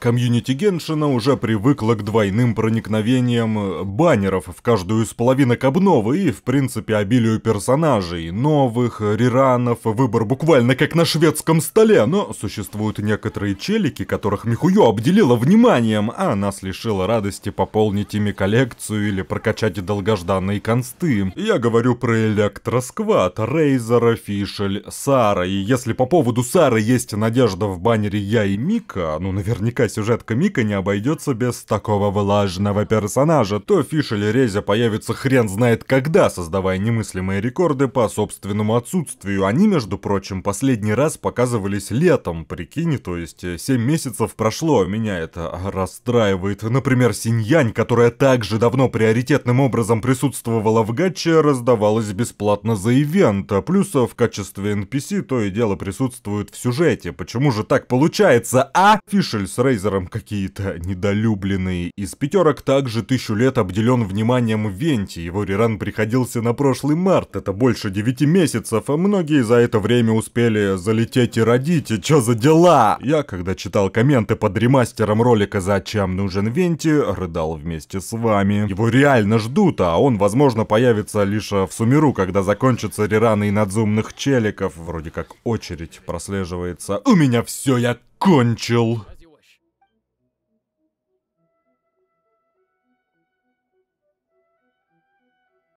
Комьюнити Геншина уже привыкла к двойным проникновениям баннеров в каждую из половинок обновы и, в принципе, обилию персонажей, новых, реранов, выбор буквально как на шведском столе, но существуют некоторые челики, которых Михуё обделила вниманием, а нас лишила радости пополнить ими коллекцию или прокачать долгожданные консты. Я говорю про Электросквад, Рейзера, Фишель, Сара, и если по поводу Сары есть надежда в баннере «Я и Мика», ну наверняка сюжетка Мика не обойдется без такого влажного персонажа, то Фиш или Резя появится хрен знает когда, создавая немыслимые рекорды по собственному отсутствию. Они, между прочим, последний раз показывались летом, прикинь, то есть 7 э, месяцев прошло, меня это расстраивает. Например, Синьянь, которая также давно приоритетным образом присутствовала в гатче, раздавалась бесплатно за ивент, а плюс э, в качестве NPC то и дело присутствует в сюжете. Почему же так получается, а? Фишель с Рейзой Фрейзером какие-то недолюбленные. Из пятерок также тысячу лет обделен вниманием Венти, его реран приходился на прошлый март, это больше девяти месяцев, а многие за это время успели залететь и родить, и чё за дела? Я, когда читал комменты под ремастером ролика «Зачем нужен Венти», рыдал вместе с вами. Его реально ждут, а он, возможно, появится лишь в Сумеру, когда закончатся рераны и надзумных челиков. Вроде как очередь прослеживается. У меня все, я кончил.